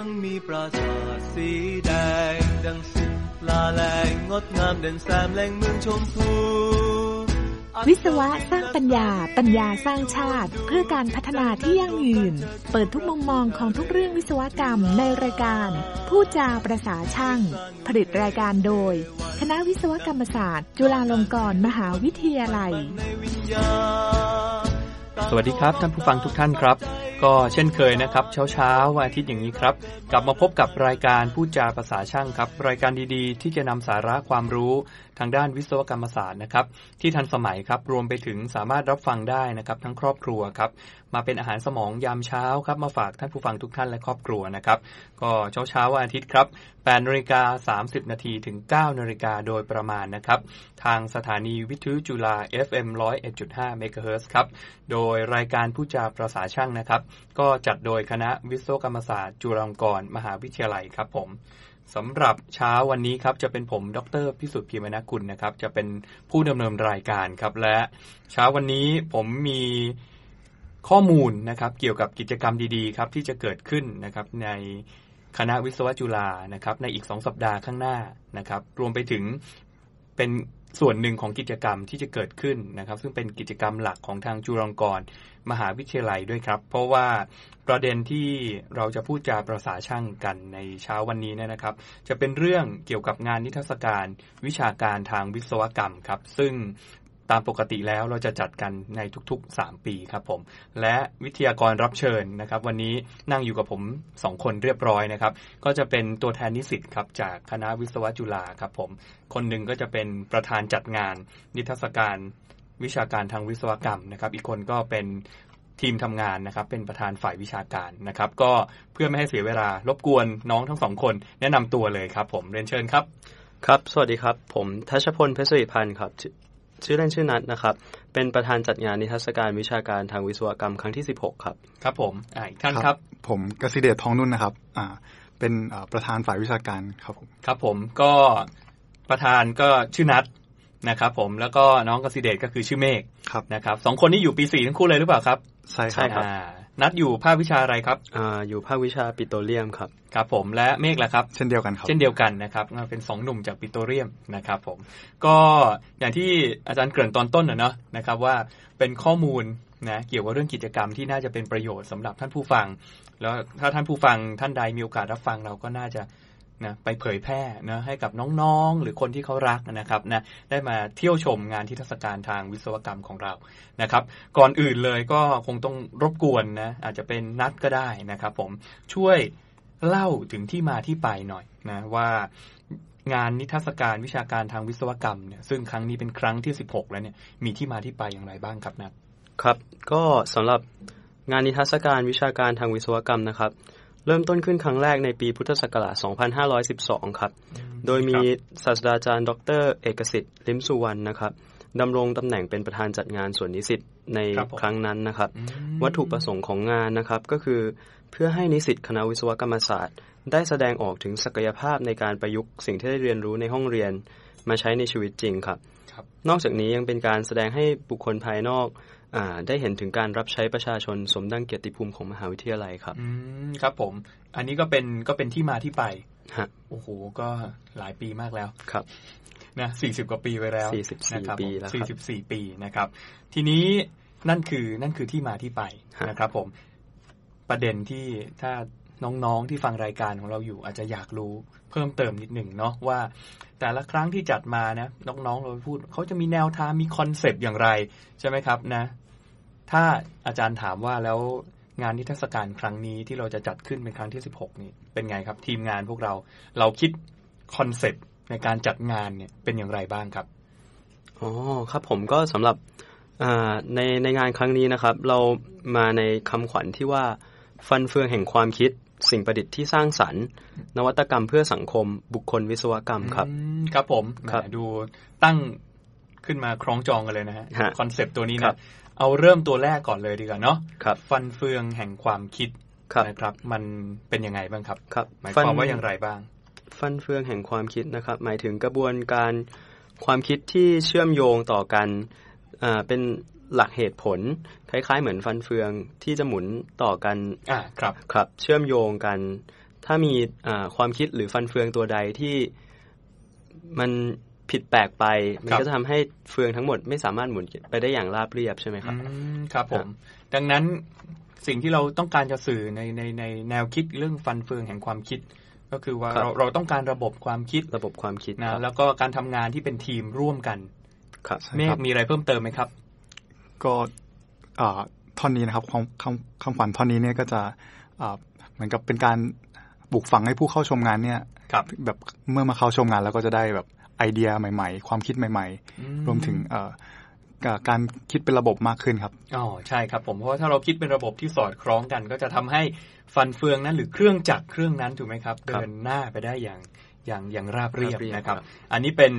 ยังมีปราสาทสีแดงดังสุลาแรงงดงามเด่นแสมแรงเมืองชมพู วิศวะสร้างปัญญา ปัญญาสร้างชาติ เพื่อการพัฒนาที่ยั่งยืน เปิดทุกมุมมองของทุกเรื่องวิศวกรรมในรายการ ผู้จาประสาช่าง ผลิตรายการโดย คณะวิศวกรรมศาสตร์ จุฬาลงกรณ์มหาวิทยาลัยสวัสดีครับท่านผู้ฟังทุกท่านครับ ก็เช่นเคยนะครับเช้าเช้าวันอาทิตย์อย่างนี้ครับ กลับมาพบกับรายการพูดจาภาษาช่างครับ รายการดีๆที่จะนำสาระความรู้ทางด้านวิศวกรรมศาสตร์นะครับ ที่ทันสมัยครับรวมไปถึงสามารถรับฟังได้นะครับทั้งครอบครัวครับมาเป็นอาหารสมองยามเช้าครับมาฝากท่านผู้ฟังทุกท่านและครอบครัวนะครับก็เช้าเช้าวันอาทิตย์ครับ8นาฬิกา 30 นาทีถึง 9นาฬิกาโดยประมาณนะครับทางสถานีวิทยุจุฬา FM 101.5ิร์ครับโดยรายการผู้จาประสาช่างนะครับ ก็จัดโดยคณะวิศวกรรมศาสตร์จุฬาลงกรณ์มหาวิทยาลัยครับผมสำหรับเช้าวันนี้ครับจะเป็นผมดร พิสุทธิ์พิมานาคุณนะครับจะเป็นผู้ดำเนินรายการครับและเช้าวันนี้ผมมีข้อมูลนะครับเกี่ยวกับกิจกรรมดีๆ ครับ ที่จะเกิดขึ้นนะครับ ในคณะวิศวะจุฬานะครับ ในอีกสองสัปดาห์ข้างหน้านะครับ รวมไปถึงเป็นส่วนหนึ่งของกิจกรรมที่จะเกิดขึ้นนะครับ ซึ่งเป็นกิจกรรมหลักของทางจุฬาลงกรณ์มหาวิทยาลัยด้วยครับ เพราะว่าประเด็นที่เราจะพูดจาประสาช่างกันในเช้าวันนี้นะครับ จะเป็นเรื่องเกี่ยวกับงานนิทรรศการวิชาการทางวิศวกรรมครับ ซึ่งตามปกติแล้วเราจะจัดกันในทุกๆ 3 ปีครับผม และวิทยากรรับเชิญนะครับ วันนี้นั่งอยู่กับผม 2 คนเรียบร้อยนะครับ ก็จะเป็นตัวแทนนิสิตครับจากคณะวิศวะจุฬาครับผม คนหนึ่งก็จะเป็นประธานจัดงาน นิทรรศการวิชาการทางวิศวกรรมนะครับ อีกคนก็เป็นทีมทำงานนะครับ เป็นประธานฝ่ายวิชาการนะครับ ก็เพื่อไม่ให้เสียเวลารบกวนน้องทั้งสองคน แนะนำตัวเลยครับ ผมเรียนเชิญครับ ครับ สวัสดีครับ ผมทัชพลเพชรสุริพันธ์ครับชื่อเล่นชื่อนัทนะครับ เป็นประธานจัดงานนิทรรศการวิชาการทางวิศวกรรม ครั้งที่16 ครับ ครับ ผมอีกท่านครับ ผมกสิเดชทองนุ่นนะครับ อ่า เป็นประธานฝ่ายวิชาการครับผมครับผมก็ประธานก็ชื่อนัทนะครับ ผมแล้วก็น้องกสิเดชก็คือชื่อเมฆครับนะครับสองคนนี้อยู่ปีสี่ทั้งคู่เลยหรือเปล่าครับใช่ครับนัดอยู่ภาควิชาอะไรครับ อ่า อยู่ภาควิชาปิโตรเลียมครับ ครับ ผม และเมฆล่ะครับ เช่นเดียวกันครับเช่นเดียวกันนะครับเป็นสองหนุ่มจากปิโตรเลียมนะครับผม ก็อย่างที่อาจารย์เกริ่นตอนต้นนะเนาะนะครับว่าเป็นข้อมูลนะเกี่ยวกับเรื่องกิจกรรมที่น่าจะเป็นประโยชน์สำหรับท่านผู้ฟัง แล้วถ้าท่านผู้ฟังท่านใดมีโอกาสรับฟังเราก็น่าจะนะไปเผยแพร่นะ ให้กับน้องๆ หรือคนที่เขารักนะครับ นะ ได้มาเที่ยวชมงานที่ทศการทางวิศวกรรมของเรานะครับก่อนอื่นเลยก็คงต้องรบกวนนะ อาจจะเป็นนัดก็ได้นะครับผมช่วยเล่าถึงที่มาที่ไปหน่อยนะว่างานนิทรรศการวิชาการทางวิศวกรรมเนี่ยซึ่งครั้งนี้เป็นครั้งที่16แล้วเนี่ย มีที่มาที่ไปอย่างไรบ้างครับนัครับ ก็สำหรับงานนิทรรศการวิชาการทางวิศวกรรมนะครับเริ่มต้นขึ้นครั้งแรกในปีพุทธศักราช 2512 ครับ โดยมีศาสตราจารย์ดร เอกสิทธิ์ ลิมสุวรรณนะครับ ดำรงตำแหน่งเป็นประธานจัดงานส่วนนิสิตในครั้งนั้นนะครับ วัตถุประสงค์ของงานนะครับ ก็คือเพื่อให้นิสิตคณะวิศวกรรมศาสตร์ได้แสดงออกถึงศักยภาพในการประยุกต์สิ่งที่ได้เรียนรู้ในห้องเรียน มาใช้ในชีวิตจริงครับ นอกจากนี้ยังเป็นการแสดงให้บุคคลภายนอกได้เห็นถึงการรับใช้ประชาชนสมดังเกียรติภูมิของมหาวิทยาลัยครับ อืมครับผม อันนี้ก็เป็นก็เป็นที่มาที่ไป ฮะโอ้โห ก็หลายปีมากแล้ว ครับนะสี่สิบกว่าปีไปแล้วสี่สิบสี่ปีแล้วสี่สิบสี่ปีนะครับ ทีนี้นั่นคือนั่นคือที่มาที่ไปนะครับผม ประเด็นที่ถ้าน้องๆที่ฟังรายการของเราอยู่อาจจะอยากรู้พิ่มเติมนิดหนึ่งเนาะว่าแต่ละครั้งที่จัดมานะน้องๆเราพูดเขาจะมีแนวทางมีคอนเซปต์อย่างไร ใช่ไหมครับ นะ ถ้าอาจารย์ถามว่าแล้วงานนิทรรศการครั้งนี้ที่เราจะจัดขึ้นเป็นครั้งที่16นี่เป็นไงครับทีมงานพวกเราเราคิดคอนเซปต์ในการจัดงานเนี่ยเป็นอย่างไรบ้างครับอ๋อครับ ผมก็สำหรับในในงานครั้งนี้นะครับ เรามาในคำขวัญที่ว่าฟันเฟืองแห่งความคิดสิ่งประดิษฐ์ที่สร้างสรรค์ นวัตกรรมเพื่อสังคมบุคคลวิศวกรรมครับครับผมครับดูตั้งขึ้นมาคล้องจองกันเลยนะฮะคอนเซปต์ตัวนี้นะเอาเริ่มตัวแรกก่อนเลยดีกว่าเนาะฟันเฟืองแห่งความคิดนะครับ มันเป็นยังไงบ้างครับ ครับหมายความว่าอย่างไรบ้าง ฟันเฟืองแห่งความคิดนะครับ หมายถึงกระบวนการความคิดที่เชื่อมโยงต่อกันเป็นหลักเหตุผลคล้ายๆ เหมือนฟันเฟืองที่จะหมุนต่อกัน อ่าครับครับ เชื่อมโยงกัน ถ้ามีความคิดหรือฟันเฟืองตัวใดที่มันผิดแปลกไปมันก็จะทำให้เฟืองทั้งหมดไม่สามารถหมุนไปได้อย่างราบเรียบใช่ไหมครับครับผมดังนั้นสิ่งที่เราต้องการจะสื่อในในในแนวคิดเรื่องฟันเฟืองแห่งความคิด ก็คือว่าเราเราต้องการระบบความคิดระบบความคิดนะแล้วก็การทำงานที่เป็นทีมร่วมกัน ครับเมฆมีอะไรเพิ่มเติมไหมครับก็ท่อนนี้นะครับคำคำขวัญท่อนนี้เนี่ยก็จะเหมือนกับเป็นการบุกฝังให้ผู้เข้าชมงานเนี่ยแบบเมื่อมาเข้าชมงานแล้วก็จะได้แบบไอเดียใหม่ ๆ ความคิดใหม่ ๆ รวมถึงการคิดเป็นระบบมากขึ้นครับอ๋อใช่ครับผมเพราะว่าถ้าเราคิดเป็นระบบที่สอดคล้องกัน ก็จะทำให้ฟันเฟืองนั้นหรือเครื่องจักรเครื่องนั้นถูกไหมครับเดินหน้าไปได้อย่างอย่างอย่างราบเรียบนะครับ อันนี้เป็น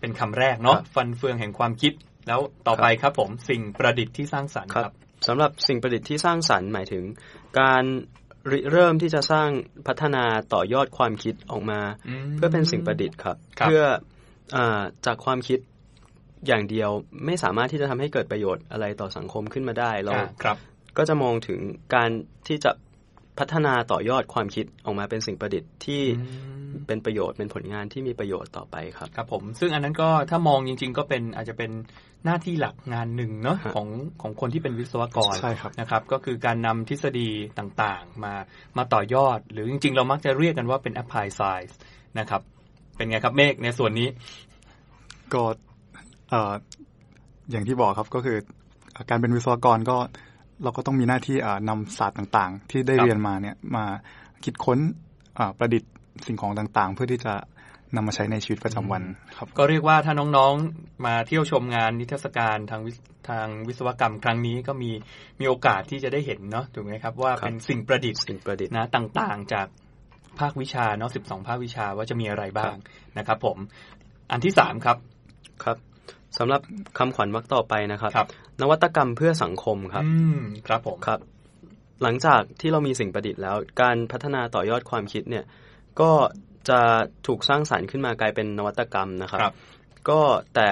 เป็นคำแรกเนาะฟันเฟืองแห่งความคิดแล้วต่อไปครับผมสิ่งประดิษฐ์ที่สร้างสรรค์ครับสำหรับสิ่งประดิษฐ์ที่สร้างสรรค์หมายถึง การเริ่มที่จะสร้างพัฒนาต่อยอดความคิดออกมา เพื่อเป็นสิ่งประดิษฐ์ครับ เพื่อจากความคิดอย่างเดียวไม่สามารถที่จะทำให้เกิดประโยชน์อะไรต่อสังคมขึ้นมาได้เราก็จะมองถึงการที่จะพัฒนาต่อยอดความคิดออกมาเป็นสิ่งประดิษฐ์ที่เป็นประโยชน์เป็นผลงานที่มีประโยชน์ต่อไปครับ ครับ ผม ซึ่งอันนั้นก็ถ้ามองจริงๆก็เป็นอาจจะเป็นหน้าที่หลักงานหนึ่งเนาะของของคนที่เป็นวิศวกรใช่ครับนะครับ ก็คือการนำทฤษฎีต่าง ๆ มามาต่อยอดหรือจริงๆเรามักจะเรียกกันว่าเป็น apply science นะครับ เป็นไงครับเมฆในส่วนนี้ก็อย่างที่บอกครับ ก็คือการเป็นวิศวกรก็เราก็ต้องมีหน้าที่นำศาสตร์ต่าง ๆ ที่ได้เรียนมาเนี่ยมาคิดค้นประดิษฐ์สิ่งของต่างๆ เพื่อที่จะนำมาใช้ในชีวิตประจำวัน ครับ ก็เรียกว่าถ้าน้องๆ มาเที่ยวชมงานนิทรรศการทางทางวิศวกรรมครั้งนี้ก็มีมีโอกาสที่จะได้เห็นเนาะถูกไหมครับ ว่าเป็นสิ่งประดิษฐ์สิ่งประดิษฐ์นะต่าง ๆ จากภาควิชาเนาะสิบสองภาควิชาว่าจะมีอะไรบ้างนะครับ ผมอันที่สามครับครับสำหรับคำขวัญวักต่อไปนะครับรบนวัตกรรมเพื่อสังคมครับครับผมครับ หลังจากที่เรามีสิ่งประดิษฐ์แล้วการพัฒนาต่อยอดความคิดเนี่ย ก็จะถูกสร้างสารรค์ขึ้นมากลายเป็นนวัตกรรมนะครับรบก็แต่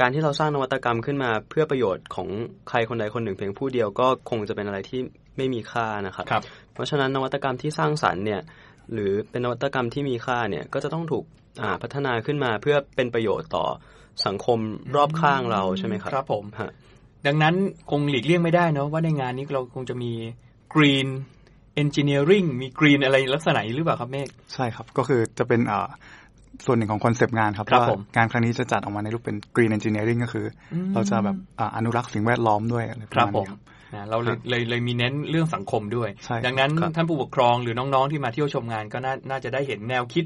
การที่เราสร้างนวัตกรรมขึ้นมา เพื่อประโยชน์ของใครคนใดคนหนึ่งเพียงผู้เดียวก็คงจะเป็นอะไรที่ไม่มีค่านะครับรบเพราะฉะนั้นนวัตกรรมที่สร้างสารรค์เนี่ย หรือเป็นนวัตกรรมที่มีค่าเนี่ย ก็จะต้องถูกพัฒนาขึ้นมา เพื่อเป็นประโยชน์ต่อสังคมรอบข้างเราใช่ไหมครับ ครับผมดังนั้นคงหลีกเลี่ยงไม่ได้เนาะว่าในงานนี้เราคงจะมีกรีนเอนจิเนียริงมีกรีนอะไรลักษณะหรือเปล่าครับเมฆใช่ครับ ก็คือจะเป็นส่วนหนึ่งของคอนเซปต์งานครับว่างานครั้งนี้จะจัดออกมาในรูปเป็นกรีนเอนจิเนียริงก็คือ เราจะแบบอนุรักษ์สิ่งแวดล้อมด้วยครับผม เราเลยเลยมีเน้นเรื่องสังคมด้วย ดังนั้นท่านผู้ปกครองหรือน้องๆที่มาเที่ยวชมงาน ก็น่าจะได้เห็นแนวคิด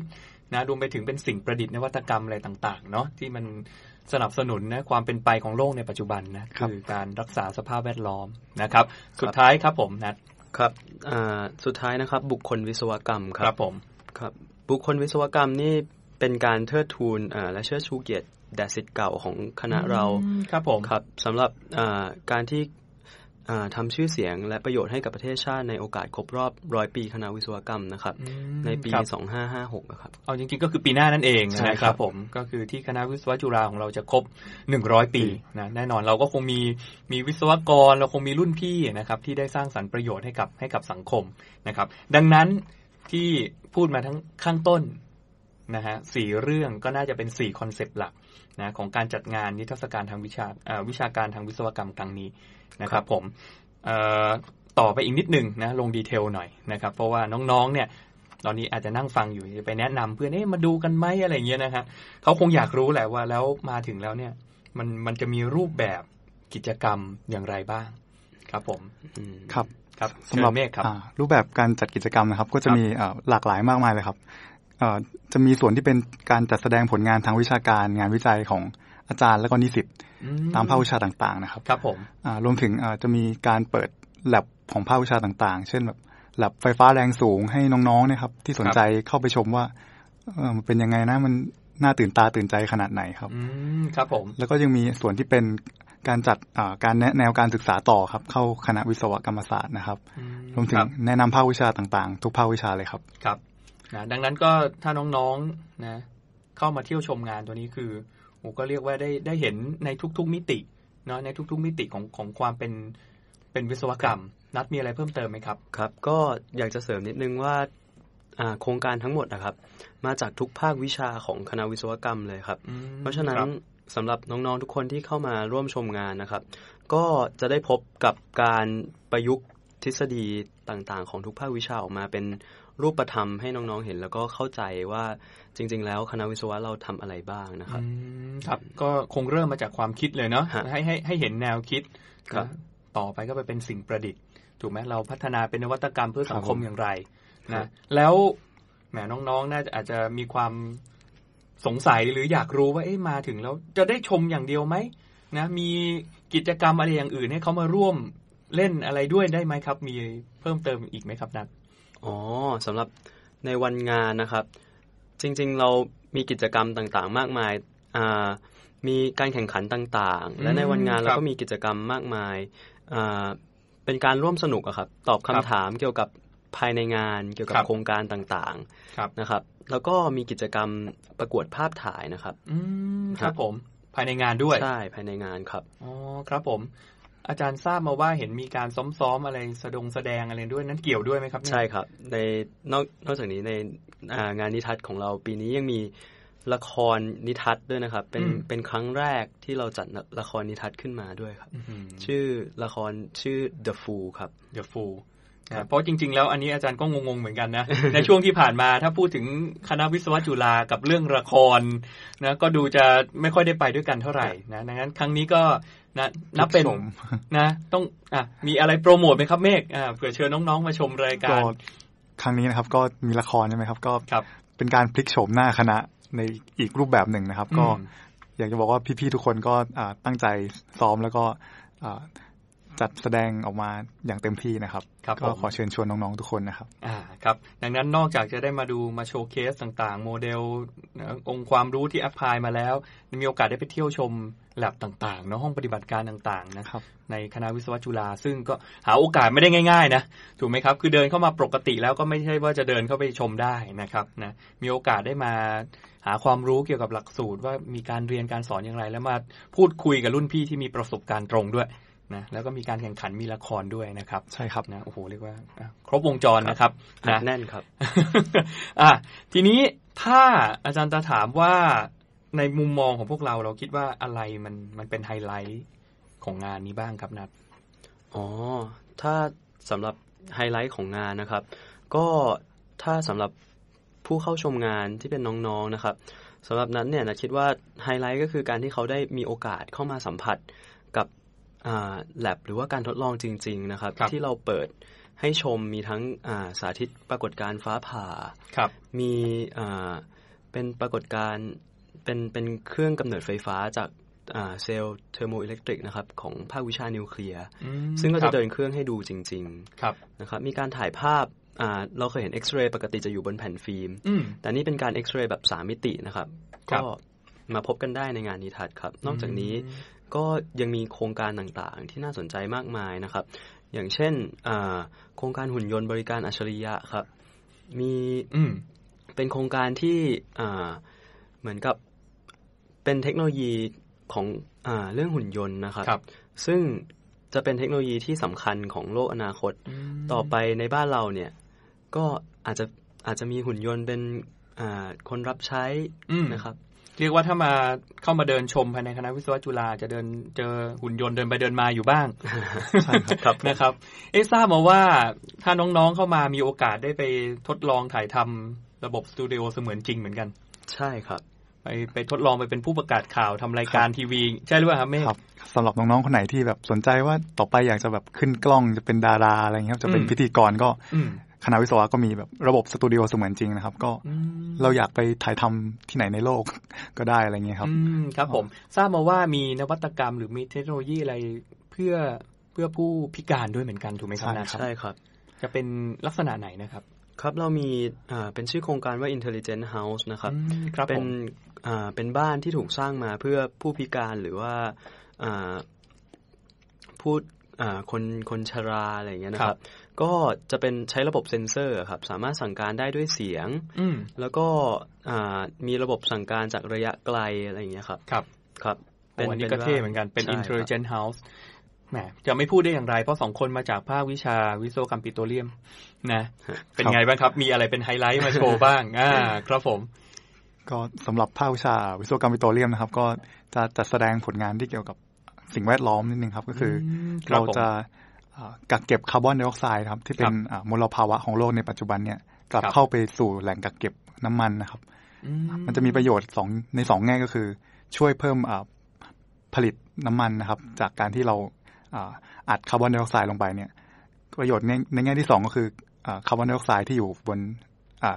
นะรวมไปถึงเป็นสิ่งประดิษฐ์นวัตกรรมอะไรต่างๆเนาะที่มันสนับสนุนนะความเป็นไปของโลกในปัจจุบันนะคือการรักษาสภาพแวดล้อมนะครับ สุดท้ายครับผมนัดครับสุดท้ายนะครับบุคคลวิศวกรรมครับผมครับบุคคลวิศวกรรมนี่เป็นการเทิดทูนและเชิดชูเกียรติแด่สิทธิ์เก่าของคณะเราครับผมครับสำหรับการที่ทำชื่อเสียงและประโยชน์ให้กับประเทศชาติในโอกาสครบรอบร้อยปีคณะวิศวกรรมนะครับ ในปี 2556 นะครับ เอาจริงๆก็คือปีหน้านั่นเองนะครับผมก็คือที่คณะวิศวจุฬาของเราจะครบ 100 ปี นะแน่นอนเราก็คงมีมีวิศวกรเราคงมีรุ่นพี่นะครับ ที่ได้สร้างสรรค์ประโยชน์ให้กับให้กับสังคมนะครับ ดังนั้นที่พูดมาทั้งข้างต้นนะฮะสี่เรื่องก็น่าจะเป็นสี่คอนเซปต์หลักนะของการจัดงานนิทรรศการทางวิชาวิชาการทางวิศวกรรมครั้งนี้นะครับ ผมต่อไปอีกนิดนึงนะลงดีเทลหน่อยนะครับ เพราะว่าน้องๆ เนี่ย ตอนนี้อาจจะนั่งฟังอยู่จะไปแนะนำเพื่อนเอ๊ะมาดูกันไหมอะไรเงี้ยนะครับเขาคงอยากรู้แหละว่าแล้วมาถึงแล้วเนี่ย มันมันจะมีรูปแบบกิจกรรมอย่างไรบ้างครับผมครับครับสำหรับเมฆครับรูปแบบการจัดกิจกรรมนะครับ ก็จะมีหลากหลายมากมายเลยครับจะมีส่วนที่เป็นการจัดแสดงผลงานทางวิชาการงานวิจัยของอาจารย์และก็นิสิตตามภาควิชาต่าง ๆ นะครับ ครับผมรวมถึงจะมีการเปิดแลบของภาควิชาต่างๆ เช่นแบบแลบไฟฟ้าแรงสูงให้น้องๆนะครับ ที่สนใจเข้าไปชมว่ามันเป็นยังไงนะมันน่าตื่นตาตื่นใจขนาดไหนครับครับผม แล้วก็ยังมีส่วนที่เป็นการจัดการแนะแนวการศึกษาต่อครับ เข้าคณะวิศวกรรมศาสตร์นะครับ รวมถึงแนะนำภาควิชาต่าง ๆ ทุกภาควิชาเลยครับครับนะดังนั้นก็ถ้าน้องๆนะ เข้ามาเที่ยวชมงานตัวนี้คือผมก็เรียกว่าได้ได้เห็นในทุกๆมิติ เนาะในทุก ๆ มิติของของความเป็นเป็นวิศวกรรม นัดมีอะไรเพิ่มเติมไหมครับครับ ก็อยากจะเสริมนิดนึงว่า โครงการทั้งหมดนะครับ มาจากทุกภาควิชาของคณะวิศวกรรมเลยครับ เพราะฉะนั้นสำหรับน้องๆ ทุกคนที่เข้ามาร่วมชมงานนะครับ ก็จะได้พบกับการประยุกต์ทฤษฎีต่างๆ ของทุกภาควิชาออกมาเป็นรูปธรรมให้น้องๆเห็นแล้วก็เข้าใจว่าจริง ๆ แล้วคณะวิศวะเราทำอะไรบ้างนะครับครับก็คงเริ่มมาจากความคิดเลยเนาะให้ให้ให้เห็นแนวคิดครับ ต่อไปก็ไปเป็นสิ่งประดิษฐ์ ถูกไหมเราพัฒนาเป็นนวัตกรรมเพื่อสังคมอย่างไรนะแล้ว แหมน้องๆ น่าจะอาจจะมีความสงสัยหรืออยากรู้ว่าเอ๊ะมาถึงแล้วจะได้ชมอย่างเดียวไหมนะ มีกิจกรรมอะไรอย่างอื่น ให้เขามาร่วมเล่นอะไรด้วยได้ไหมครับ มีเพิ่มเติมอีกไหมครับนักอ๋อสำหรับในวันงานนะครับ จริงๆเรามีกิจกรรมต่างๆมากมายอ่ามีการแข่งขันต่างๆ และในวันงานเราก็มีกิจกรรมมากมายอ่าเป็นการร่วมสนุกอะครับ ตอบคำถามเกี่ยวกับภายในงาน เกี่ยวกับโครงการต่างๆนะครับ แล้วก็มีกิจกรรมประกวดภาพถ่ายนะครับครับผม ภายในงานด้วยใช่ภายในงานครับอ๋อครับผมอาจารย์ทราบมาว่าเห็นมีการซ้อมๆอะไรสดง แสดงอะไรด้วยนั้นเกี่ยวด้วยไหมครับ ใช่ครับ ในนอกนอกจากนี้ในงานนิทัศน์ของเราปีนี้ยังมีละครนิทัศน์ด้วยนะครับ เป็นเป็นครั้งแรกที่เราจัดละครนิทัศน์ขึ้นมาด้วยครับชื่อละครชื่อ The Fool ครับ The Fool เพราะจริง ๆ แล้วอันนี้อาจารย์ก็งง ๆ เหมือนกัน นะในช่วงที่ผ่านมาถ้าพูดถึงคณะวิศวะจุฬากับเรื่องละคร นะ ก็ดูจะไม่ค่อยได้ไปด้วยกัน เท่าไหร่นะดังนั้นครั้งนี้ก็นะนับเป็นนะ ต้องอ่ะมีอะไรโปรโมทไหมครับ เมฆอ่าเผื่อเชิญน้องๆมาชมรายการครั้งนี้นะครับ ก็มีละครใช่ไหมครับ ก็เป็นการพลิกโฉมหน้าคณะในอีกรูปแบบหนึ่งนะครับ ก็อยากจะบอกว่าพี่ๆทุกคนก็ตั้งใจซ้อมแล้วก็จัดแสดงออกมาอย่างเต็มที่นะครับรบก็ขอเชิญชวนน้องๆ ทุกคนนะครับ อ่าครับ ดังนั้นนอกจากจะได้มาดูมาโชว์เคสต่างๆ โมเดลองค์ความรู้ที่แอพพลายมาแล้ว มีโอกาสได้ไปเที่ยวชมแลบต่างๆเนาะห้องปฏิบัติการต่างๆ นะครับ ในคณะวิศวะจุฬาซึ่งก็หาโอกาสไม่ได้ง่ายๆ นะถูกไหมครับ คือเดินเข้ามาปกติแล้วก็ไม่ใช่ว่าจะเดินเข้าไปชมได้นะครับนะมีโอกาสได้มา หาความรู้เกี่ยวกับหลักสูตรว่ามีการเรียนการสอนอย่างไร แล้วมาพูดคุยกับรุ่นพี่ที่มีประสบการณ์ตรงด้วยนะแล้วก็มีการแข่งขันมีละครด้วยนะครับใช่ครับนะโอ้โหเรียกว่าครบวงจรนะครับนะแน่นครับ อ่ะทีนี้ถ้าอาจารย์จะถามว่าในมุมมองของพวกเราเราคิดว่าอะไรมันมันเป็นไฮไลท์ของงานนี้บ้างครับนัดอ๋อ ถ้าสำหรับไฮไลท์ของงานนะครับ ก็ถ้าสำหรับผู้เข้าชมงานที่เป็นน้องๆนนะครับสำหรับนั้นเนี่ยนะคิดว่าไฮไลท์ก็คือการที่เขาได้มีโอกาสเข้ามาสัมผัสแลบหรือว่าการทดลองจริง ๆ นะครับ ที่เราเปิดให้ชมมีทั้งสาธิตปรากฏการฟ้าผ่ามีเป็นปรากฏการ เป็นเป็นเครื่องกำเนิดไฟฟ้าจากเซลล์เทอร์โมอิเล็กทริกนะครับของภาควิชานิวเคลียร์ ซึ่งก็จะเดินเครื่องให้ดูจริงๆนะครับมีการถ่ายภาพเราเคยเห็นเอ็กซเรย์ปกติจะอยู่บนแผ่นฟิล์มแต่นี่เป็นการเอ็กซเรย์แบบสามิตินะครับก็มาพบกันได้ในงานนิทัศน์ครับนอกจากนี้ก็ยังมีโครงการต่างๆที่น่าสนใจมากมายนะครับ อย่างเช่นโครงการหุ่นยนต์บริการอัจฉริยะครับ มีเป็นโครงการที่เหมือนกับเป็นเทคโนโลยีของอเรื่องหุ่นยนต์นะครับรบซึ่งจะเป็นเทคโนโลยีที่สำคัญของโลกอนาคตต่อไปในบ้านเราเนี่ย ก็อาจจะอาจจะมีหุ่นยนต์เป็นคนรับใช้นะครับเรียกว่าถ้ามาเข้ามาเดินชมภายในคณะ วิศวะจุฬาจะเดินเจอหุ่นยนต์เดินไปเดินมาอยู่บ้างใช่ครับนะครับ เอ๊ทราบมาว่าถ้าน้องๆเข้ามามีโอกาสได้ไปทดลองถ่ายทำระบบสตูดิโอเสมือนจริงเหมือนกัน ใช่ครับ ไปไปทดลองไปเป็นผู้ประกาศข่าวทำรายการทีวี ใช่หรือเปล่าครับเม่ครับสำหรับน้องๆคนไหนที่แบบสนใจว่าต่อไปอยากจะแบบขึ้นกล้องจะเป็นดาราอะไรเงี้ยจะเป็นพิธีกรก็คณะวิศวะก็มีแบบระบบสตูดิโอเสมือนจริงนะครับ ก็เราอยากไปถ่ายทำที่ไหนในโลกก็ได้อะไรเงี้ยครับครับผม ทราบมาว่ามีนวัตกรรม หรือมีเทคโนโลยีอะไรเพื่อเพื่อผู้พิการด้วยเหมือนกันถูกไหมครับ ใช่ครับ จะเป็นลักษณะไหนนะครับ ครับเรามีเป็นชื่อโครงการว่า Intelligent House นะครับรบเป็นเป็นบ้านที่ถูกสร้างมาเพื่อผู้พิการหรือว่าผู้คนคนชราอะไรเงี้ยนะครับ ก็จะเป็นใช้ระบบเซ็นเซอร์ครับ สามารถสั่งการได้ด้วยเสียงแล้วก็มีระบบสั่งการจากระยะไกลอะไรเงี้ยครับ ครับ ครับ เป็นนี้ก็เท่เหมือนกันเป็น intelligent house แหมจะไม่พูดได้อย่างไรเพราะสองคนมาจากภาควิชาวิศวกรรมปิโตรเลียม นะ เป็นไงบ้างครับ มีอะไรเป็นไฮไลท์มาโชว์บ้าง อ่า ครับผม ก็สาหรับภาควิชาวิศวกรรมปิโตรเลียมนะครับ ก็จะจัดแสดงผลงานที่เกี่ยวกับสิ่งแวดล้อมนิดนึงครับ ก็คือเราจะกักเก็บคาร์บอนไดออกไซด์ครับที่เป็นมลภาวะของโลกในปัจจุบันเนี่ย กลับเข้าไปสู่แหล่งกักเก็บน้ำมันนะครับ มันจะมีประโยชน์สองในสองแง่ก็คือ ช่วยเพิ่มผลิตน้ำมันนะครับ จากการที่เราอัดคาร์บอนไดออกไซด์ลงไปเนี่ย ประโยชน์ในแง่ที่สองก็คือคาร์บอนไดออกไซด์ที่อยู่บน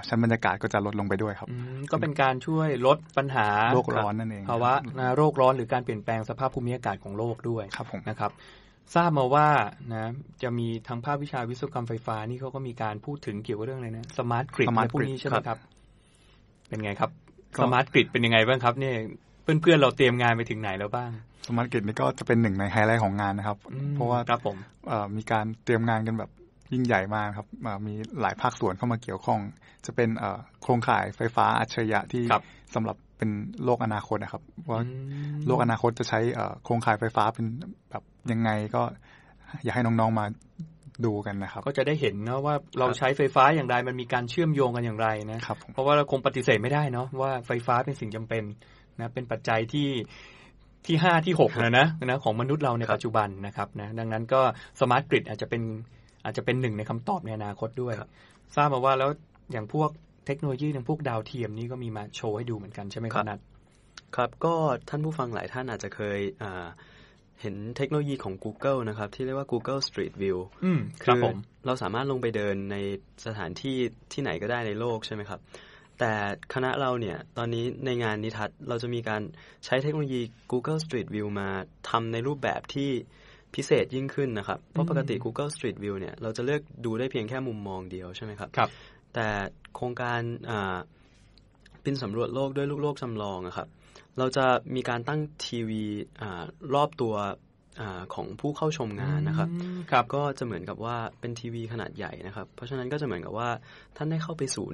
ชั้นบรรยากาศก็จะลดลงไปด้วยครับก็เป็นการช่วยลดปัญหาโรคร้อนนั่นเองภาวะโรคร้อนหรือการเปลี่ยนแปลงสภาพภูมิอากาศของโลกด้วย ครับผมนะครับ ทราบมาว่านะ จะมีทางภาควิชาวิศวกรรมไฟฟ้า นี่เขาก็มีการพูดถึงเกี่ยวกับเรื่องอะไรนะสมาร์ทกริดอะไรพวกนี้ใช่ไหมครับ เป็นไงครับสมาร์ทกริดเป็นยังไงบ้างครับเนี่ยเพื่อนๆเราเตรียมงานไปถึงไหนแล้วบ้างสมาร์ทกริดนี่ก็จะเป็นหนึ่งในไฮไลท์ของงานนะครับ เพราะว่าครับผมมีการเตรียมงานกันแบบยิ่งใหญ่มากครับ มีหลายภาคส่วนเข้ามาเกี่ยวข้องจะเป็นโครงข่ายไฟฟ้าอัจฉริยะที่สำหรับเป็นโลกอนาคตนะครับว่าโลกอนาคตจะใช้โครงข่ายไฟฟ้าเป็นแบบยังไงก็ อยากให้น้องๆมาดูกันนะครับ ก็จะได้เห็นเนาะว่าเราใช้ไฟฟ้าอย่างไรมันมีการเชื่อมโยงกันอย่างไรนะรเพราะว่าเราคงปฏิเสธไม่ได้เนาะว่าไฟฟ้าเป็นสิ่งจำเป็นนะเป็นปัจจัยที่ที่ห้าที่หกนะนะนะของมนุษย์เราในปัจจุบันนะครับ นะ ดังนั้นก็สมาร์ทกริดอาจจะเป็นอาจจะเป็นหนึ่งในคำตอบในอนาคตด้วยทราบมาว่าแล้วอย่างพวกเทคโนโลยีอย่างพวกดาวเทียม นี่ก็มีมาโชว์ให้ดูเหมือนกันใช่ไหมครับนัดครับ ก็ท่านผู้ฟังหลายท่านอาจจะเคยเห็นเทคโนโลยีของ Google นะครับ ที่เรียกว่า Google Street View อืมครับผม เราสามารถลงไปเดินในสถานที่ที่ไหนก็ได้ในโลกใช่ไหมครับ แต่คณะเราเนี่ย ตอนนี้ในงานนิทัศเราจะมีการใช้เทคโนโลยี Google Street View มาทำในรูปแบบที่พิเศษยิ่งขึ้นนะครับเพราะปกติ Google Street View เนี่ย เราจะเลือกดูได้เพียงแค่มุมมองเดียวใช่ไหมครับครับแต่โครงการบินสำรวจโลกด้วยลูกโลกจำลองครับ เราจะมีการตั้งทีวีรอบตัวอของผู้เข้าชมงานนะครับรบก็จะเหมือนกับว่าเป็นทีวีขนาดใหญ่นะครับ เพราะฉะนั้นก็จะเหมือนกับว่าท่านได้เข้าไปสู่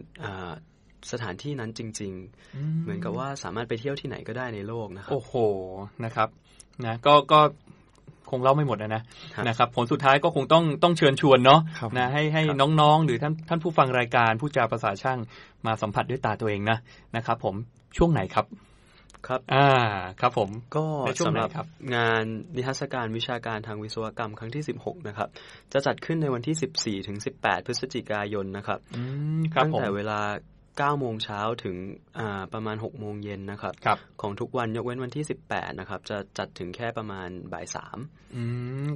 สถานที่นั้นจริง ๆ เหมือนกับว่าสามารถไปเที่ยวที่ไหนก็ได้ในโลกนะครับ โอ้โห นะครับ นะ ก็ ก็คงเล่าไม่หมดนะนะนะครับผลสุดท้ายก็คงต้องต้องเชิญชวนเนาะนะให้ให้น้องๆ หรือท่านท่านผู้ฟังรายการผู้จาภาษาช่างมาสัมผัสด้วยตาตัวเองนะนะครับผมช่วงไหนครับครับ อ่าครับ ผมก็สำหรับงานนิทรรศการวิชาการทางวิศวกรรมครั้งที่ 16 นะครับ จะจัดขึ้นในวันที่ 14ถึง18 พฤศจิกายนนะครับตั้งแต่เวลา9โมงเช้าถึงประมาณ6โมงเย็นนะครับรบของทุกวันยกเว้นวันที่ 18นะครับ จะจัดถึงแค่ประมาณบ่ายสาม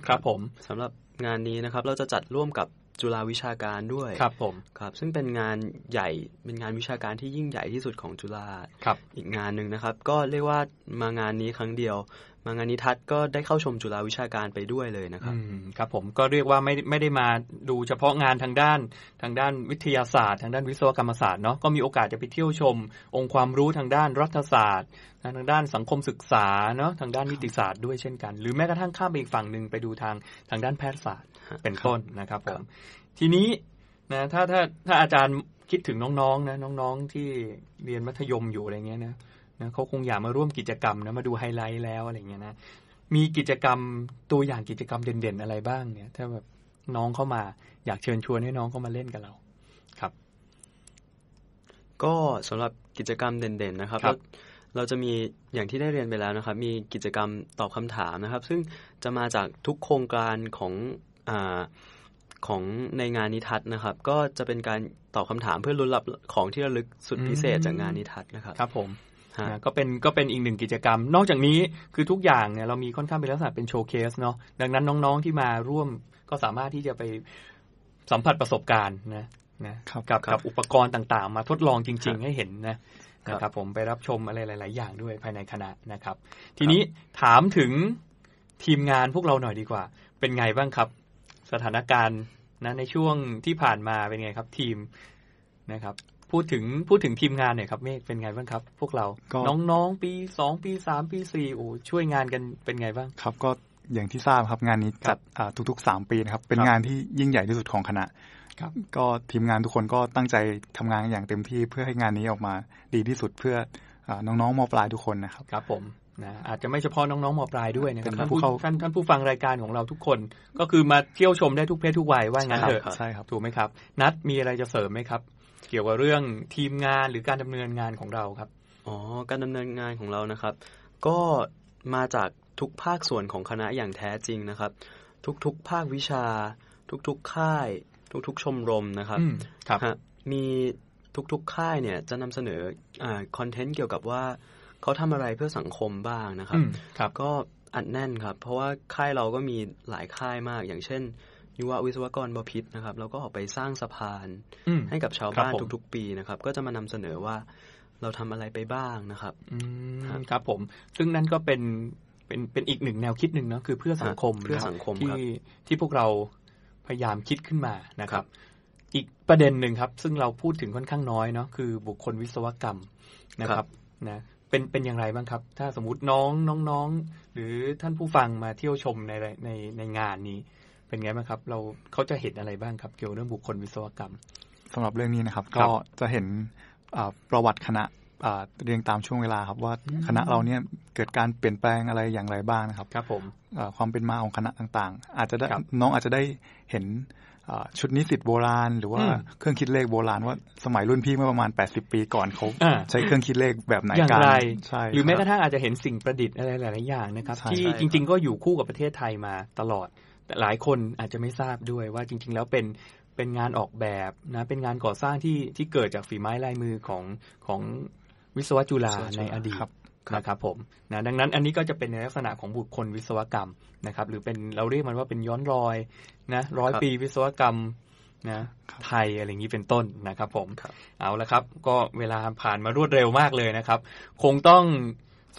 ครับผมสำหรับงานนี้นะครับ เราจะจัดร่วมกับจุฬาวิชาการด้วย ครับผมครับซึ่งเป็นงานใหญ่เป็นงานวิชาการที่ยิ่งใหญ่ที่สุดของจุฬาครับอีกงานหนึ่งนะครับ ก็เรียกว่ามางานนี้ครั้งเดียวมางานนิทัศน์ก็ได้เข้าชมจุฬาวิชาการไปด้วยเลยนะครับ ครับผมก็เรียกว่าไม่ไม่ได้มาดูเฉพาะงานทางด้านทางด้านวิทยาศาสตร์ ทางด้านวิศวกรรมศาสตร์เนาะก็มีโอกาสจะไปเที่ยวชมองค์ความรู้ทางด้านรัฐศาสตร์ ทางด้านสังคมศึกษาเนาะทางด้านนิติศาสตร์ด้วยเช่นกัน หรือแม้กระทั่งข้ามไปอีกฝั่งหนึ่งไปดูทางทางด้านแพทยศาสตร์เป็นต้นนะครับผมทีนี้นะถ้าถ้าถ้าอาจารย์คิดถึงน้องๆนะน้องๆ ที่เรียนมัธยมอยู่อะไรเงี้ยนะนะเขาคงอยากมาร่วมกิจกรรมนะมาดูไฮไลท์แล้วอะไรเงี้ยนะมีกิจกรรมตัวอย่างกิจกรรมเด่น ๆอะไรบ้างเนี่ย ถ้าแบบน้องเข้ามาอยากเชิญชวนให้น้องเข้ามาเล่นกับเราครับ ก็สำหรับกิจกรรมเด่นๆนะครับรบเราจะมีอย่างที่ได้เรียนไปแล้วนะครับ มีกิจกรรมตอบคำถามนะครับ ซึ่งจะมาจากทุกโครงการของอของในงานนิทัศนะครับ ก็จะเป็นการตอบคำถามเพื่อลุ้นรับของที่ระลึกสุดพิเศษจากงานนิทัศนะครับ ครับผมก็เป็นก็เป็นอีกหนึ่งกิจกรรม นอกจากนี้คือทุกอย่างเนี่ยเรามีค่อนข้างเป็นลักษณะเป็นโชว์เคสเนาะดังนั้นน้องๆที่มาร่วมก็สามารถที่จะไปสัมผัสประสบการณ์นะนะกับกับอุปกรณ์ต่างๆมาทดลองจริงๆให้เห็นนะนะครับผมไปรับชมอะไรหลาย ๆอย่างด้วยภายในคณะนะครับ ทีนี้ถามถึงทีมงานพวกเราหน่อยดีกว่าเป็นไงบ้างครับสถานการณ์นะในช่วงที่ผ่านมาเป็นไงครับ ทีมนะครับพูดถึงพูดถึงทีมงานเนี่ยครับเมฆเป็นไงบ้างครับพวกเรา น้องๆปีสองปีสามปีสี่โอ้ช่วยงานกันเป็นไงบ้าง ครับ ก็อย่างที่ทราบครับงานนี้จัดทุกๆสามปีนะครับเป็นงานที่ยิ่งใหญ่ที่สุดของคณะ ครับ ก็ทีมงานทุกคนก็ตั้งใจทำงานอย่างเต็มที่เพื่อให้งานนี้ออกมาดีที่สุดเพื่อน้องๆมปลายทุกคนนะครับครับผมนะอาจจะไม่เฉพาะน้องๆมปลายด้วยนะครับท่านผู้ท่านท่านผู้ฟังรายการของเราทุกคนก็คือมาเที่ยวชมได้ทุกเพศทุกวัยว่างั้นเถอะใช่ครับถูกไหมครับ นัดมีอะไรจะเสริมไหมครับเกี่ยวกับเรื่องทีมงานหรือการดำเนินงานของเราครับ อ๋อ การดำเนินงานของเรานะครับ ก็มาจากทุกภาคส่วนของคณะอย่างแท้จริงนะครับ ทุกๆภาควิชา ทุกๆค่าย ทุกๆชมรมนะครับ ครับมีทุกๆค่ายเนี่ยจะนำเสนอคอนเทนต์เกี่ยวกับว่าเขาทำอะไรเพื่อสังคมบ้างนะครับ ครับ ก็อัดแน่นครับ เพราะว่าค่ายเราก็มีหลายค่ายมาก อย่างเช่นยุววิศวกรบพิษนะครับเราก็ออกไปสร้างสะพานให้กับชาวบ้านทุก ๆ ปีนะครับ ก็จะมานำเสนอว่าเราทำอะไรไปบ้างนะครับครับผม ซึ่งนั่นก็เป็นเป็นเป็นอีกหนึ่งแนวคิดหนึ่งเนาะคือเพื่อสังคมเพื่อสังคมที่ที่พวกเราพยายามคิดขึ้นมานะครับ อีกประเด็นหนึ่งครับ ซึ่งเราพูดถึงค่อนข้างน้อยเนาะคือบุคคลวิศวกรรมนะครับ นะเป็นเป็นอย่างไรบ้างครับ ถ้าสมมติน้องน้องน้องหรือท่านผู้ฟังมาเที่ยวชมในในในงานนี้เป็นไงบ้างครับ เราเขาจะเห็นอะไรบ้างครับเกี่ยวเรื่องบุคคลวิศวกรรม สำหรับเรื่องนี้นะครับก็จะเห็นประวัติคณะเรียงตามช่วงเวลาครับว่าคณะเราเนี่ยเกิดการเปลี่ยนแปลงอะไรอย่างไรบ้างนะครับ ครับผมความเป็นมาของคณะต่างๆ อาจจะได้น้องอาจจะได้เห็นชุดนิสิตโบราณ หรือว่าเครื่องคิดเลขโบราณว่าสมัยรุ่นพี่เมื่อประมาณ 80 ปีก่อนเขาใช้เครื่องคิดเลขแบบไหนกันใช่หรือแม้กระทั่งอาจจะเห็นสิ่งประดิษฐ์อะไรหลายๆอย่างนะครับที่จริง ๆก็อยู่คู่กับประเทศไทยมาตลอดหลายคนอาจจะไม่ทราบด้วยว่าจริงๆแล้วเป็นเป็นงานออกแบบนะ เป็นงานก่อสร้างที่ที่เกิดจากฝีไม้ลายมือของของวิศวจุฬาในอดีตนะครับ ผมนะดังนั้นอันนี้ก็จะเป็นในลักษณะของบุคคลวิศวกรรมนะครับ หรือเป็นเราเรียกมันว่าเป็นย้อนรอยนะร้อยปีวิศวกรรมนะ ไทยอะไรอย่างนี้เป็นต้นนะครับ ผมเอาละครับ ก็เวลาผ่านมารวดเร็วมากเลยนะครับ คงต้อง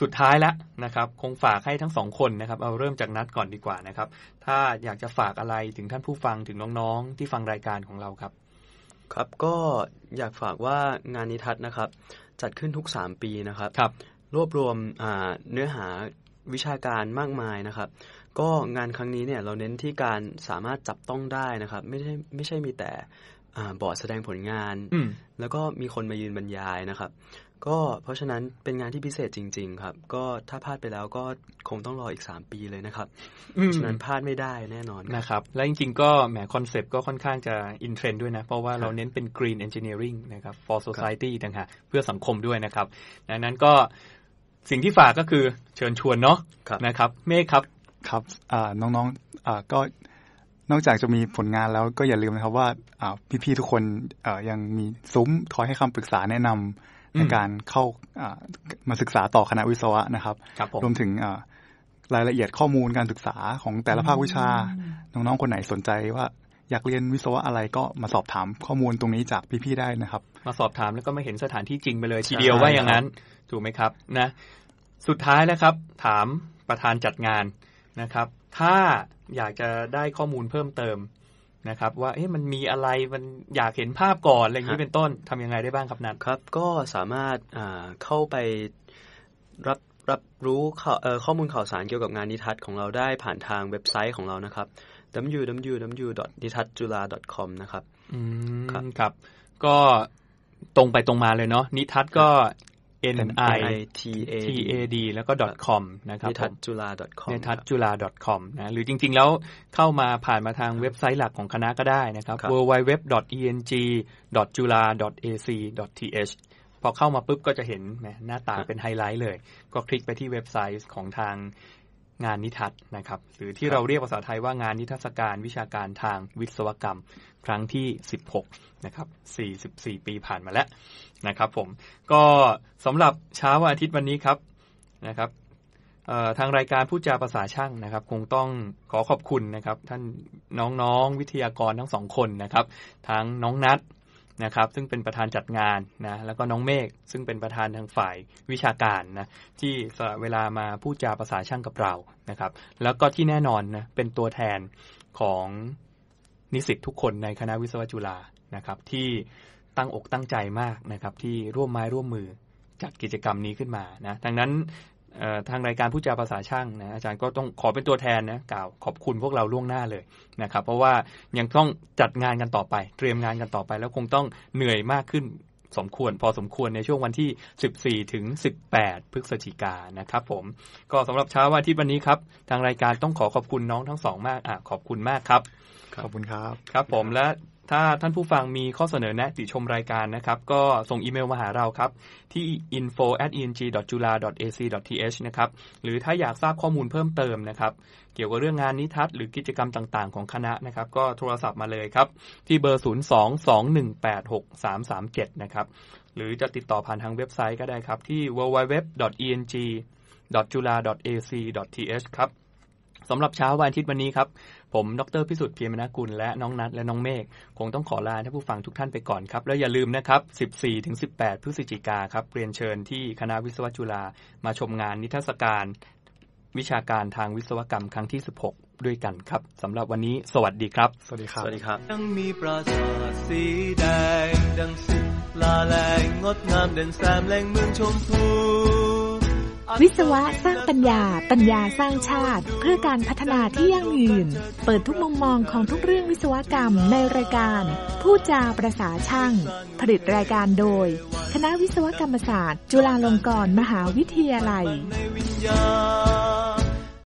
สุดท้ายแล้วนะครับ คงฝากให้ทั้งสองคนนะครับ เอาเริ่มจากนัดก่อนดีกว่านะครับ ถ้าอยากจะฝากอะไรถึงท่านผู้ฟังถึงน้อง ๆ ที่ฟังรายการของเราครับ ครับ ก็อยากฝากว่างานนิทัศน์นะครับ จัดขึ้นทุก 3 ปีนะครับครับ รวบรวมเนื้อหาวิชาการมากมายนะครับ ก็งานครั้งนี้เนี่ย เราเน้นที่การสามารถจับต้องได้นะครับ ไม่ใช่ไม่ใช่มีแต่บอร์ดแสดงผลงาน แล้วก็มีคนมายืนบรรยายนะครับก็เพราะฉะนั้นเป็นงานที่พิเศษจริง ๆ ครับ ก็ถ้าพลาดไปแล้วก็คงต้องรออีกสามปีเลยนะครับ ฉะนั้นพลาดไม่ได้แน่นอนนะครับ และจริงๆก็แหมคอนเซปต์ก็ค่อนข้างจะอินเทรนด์ด้วยนะ เพราะว่าเราเน้นเป็นกรีนเอนจิเนียริงนะครับ for society ต่างหากเพื่อสังคมด้วยนะครับ ดังนั้นก็สิ่งที่ฝากก็คือเชิญชวนเนาะนะครับ เมฆครับครับน้องๆก็นอกจากจะมีผลงานแล้วก็อย่าลืมนะครับว่าพี่ๆทุกคนยังมีซุ้มคอยให้คำปรึกษาแนะนำในการเข้ามาศึกษาต่อคณะวิศวะนะครับ รวมถึงรายละเอียดข้อมูลการศึกษาของแต่ละภาควิชา น้องๆคนไหนสนใจว่า อยากเรียนวิศวะอะไรก็มาสอบถามข้อมูลตรงนี้จากพี่ๆได้นะครับ มาสอบถามแล้วก็มาเห็นสถานที่จริงไปเลย ทีเดียวว่าอย่างนั้น ถูกไหมครับนะ สุดท้ายนะครับ ถามประธานจัดงานนะครับ ถ้าอยากจะได้ข้อมูลเพิ่มเติมนะครับว่าเอ๊ะมันมีอะไรมันอยากเห็นภาพก่อนอะไรอย่างนี้เป็นต้นทำยังไงได้บ้างครับนัทครับ ก็สามารถเข้าไปรับ รับรู้ข้อขอมูลข่าวสารเกี่ยวกับงานนิทัศน์ของเราได้ผ่านทางเว็บไซต์ของเรานะครับ w w w n i t a t j u l a c o m นะครับครับ ก็ตรงไปตรงมาเลยเนาะนิทัศน์ก็ n i t a d แล้วก็ .com นะครับนทัศจุฬา .com นทัศจุฬา .com นะ หรือจริงๆแล้ว เข้ามาผ่านมาทางเว็บไซต์หลักของคณะก็ได้นะครับ www.eng.jula.ac.th พอเข้ามาปุ๊บก็จะเห็นหน้าตาเป็นไฮไลท์เลย ก็คลิกไปที่เว็บไซต์ของทางงานนิทัศนะครับ หรือที่เราเรียกภาษาไทยว่างานนิทรรศการวิชาการทางวิศวกรรม ครั้งที่ 16 นะครับ 44 ปีผ่านมาแล้วนะครับผมก็สำหรับเช้าวันอาทิตย์วันนี้ครับนะครับทางรายการพูดจาภาษาช่างนะครับ คงต้องขอขอบคุณนะครับ ท่านน้องๆวิทยากรทั้งสองคนนะครับ ทั้งน้องนัทนะครับซึ่งเป็นประธานจัดงานนะ แล้วก็น้องเมฆซึ่งเป็นประธานทางฝ่ายวิชาการนะที่สละเวลามาพูดจาภาษาช่างกับเรานะครับ แล้วก็ที่แน่นอนนะเป็นตัวแทนของนิสิตทุกคนในคณะวิศวะจุฬานะครับ ที่ตั้งอกตั้งใจมากนะครับ ที่ร่วมไม้ร่วมมือจัดกิจกรรมนี้ขึ้นมานะดังนั้นทางรายการผู้จาภาษาช่างนะ อาจารย์ก็ต้องขอเป็นตัวแทนนะกล่าวขอบคุณพวกเราล่วงหน้าเลยนะครับเพราะว่ายังต้องจัดงานกันต่อไป เตรียมงานกันต่อไป แล้วคงต้องเหนื่อยมากขึ้นสมควรพอสมควรในช่วงวันที่ 14 ถึง 18พฤศจิกานะครับผมก็สำหรับเช้าวันที่วันนี้ครับ ทางรายการต้องขอขอบคุณน้องทั้งสองมากอ่ะขอบคุณมากครับ ขอบคุณครับครับผมและถ้าท่านผู้ฟังมีข้อเสนอแนะติชมรายการนะครับ ก็ส่งอีเมลมาหาเราครับ ที่ info eng jula ac th นะครับ หรือถ้าอยากทราบข้อมูลเพิ่มเติมนะครับ เกี่ยวกับเรื่องงานนิทัศน์หรือกิจกรรมต่างๆของคณะนะครับ ก็โทรศัพท์มาเลยครับ ที่เบอร์ 0 2 2 1 8 6 3 3 7 นะครับ หรือจะติดต่อผ่านทางเว็บไซต์ก็ได้ครับที่ www.eng.jula.ac.th ครับสำหรับเช้าวันอาทิตย์วันนี้ครับ ผม ดรพิสุทธิ์เพียรมนากุลและน้องนัทและน้องเมฆคงต้องขอลาท่านผู้ฟังทุกท่านไปก่อนครับ แล้วอย่าลืมนะครับ14ถึง18พฤศจิกาครับ เรียนเชิญที่คณะวิศวจุฬามาชมงานนิทรรศการ วิชาการทางวิศวกรรมครั้งที่ 16 ด้วยกันครับสำหรับวันนี้ สวัสดีครับ สวัสดีครับสวัสดีครับยังมีปราสาทสีแดงดังสิลาแรงงดงามเด่นแสมแรงเมืองชมพูวิศวะสร้างปัญญาปัญญาสร้างชาติเพื่อการพัฒนาที่ยั่งยืน เปิดทุกมุมมองของทุกเรื่องวิศวกรรมในรายการ ผู้จาประสาช่างผลิตรายการโดย คณะวิศวกรรมศาสตร์ จุฬาลงกรณ์มหาวิทยาลัย